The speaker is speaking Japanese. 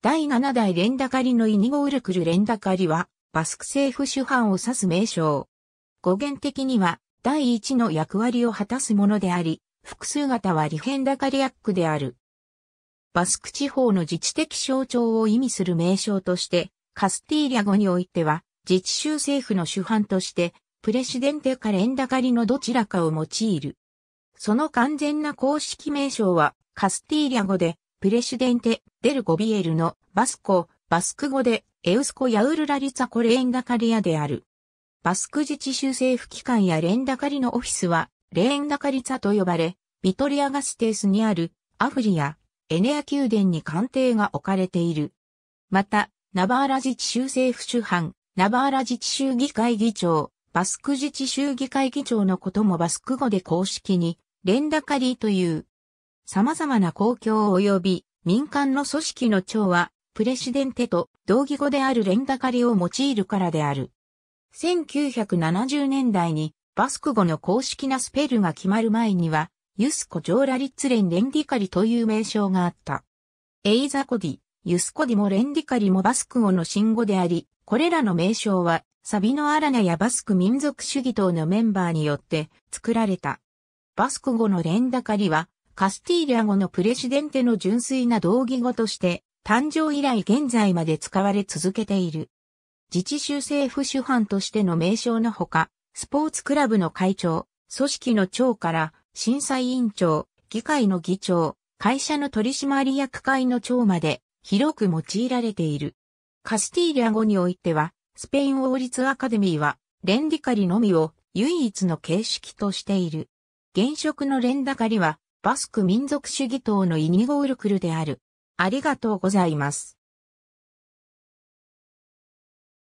第7代レンダカリのイニゴウルクルレンダカリは、バスク政府主犯を指す名称。語源的には、第一の役割を果たすものであり、複数型はリヘンダカリアックである。バスク地方の自治的象徴を意味する名称として、カスティーリャ語においては、自治州政府の主犯として、プレシデンテかレンダカリのどちらかを用いる。その完全な公式名称は、カスティーリャ語で、プレシデンテ・デル・ゴビエルのバスコ、バスク語でエウスコ・ヤウルラリツァコレーンダカリアである。バスク自治州政府機関やレンダカリのオフィスはレーンダカリツァと呼ばれ、ビトリアガステースにあるアフリやエネア宮殿に官邸が置かれている。また、ナバーラ自治州政府主犯、ナバーラ自治州議会議長、バスク自治州議会議長のこともバスク語で公式に、レンダカリーという。様々な公共及び民間の組織の長は、プレシデンテと同義語であるレンダカリを用いるからである。1970年代にバスク語の公式なスペルが決まる前には、ユスコ・ジョーラ・リッツレン・レンディカリという名称があった。エイザコディ、ユスコディもレンディカリもバスク語の新語であり、これらの名称は、サビノアラナやバスク民族主義等のメンバーによって作られた。バスク語のレンダカリは、カスティーリャ語のプレシデンテの純粋な同義語として、誕生以来現在まで使われ続けている。自治州政府主犯としての名称のほか、スポーツクラブの会長、組織の長から、審査委員長、議会の議長、会社の取締役会の長まで、広く用いられている。カスティーリャ語においては、スペイン王立アカデミーは、レンディカリのみを唯一の形式としている。現職のレンダカリは、バスク民族主義党のイニゴールクルである。ありがとうございます。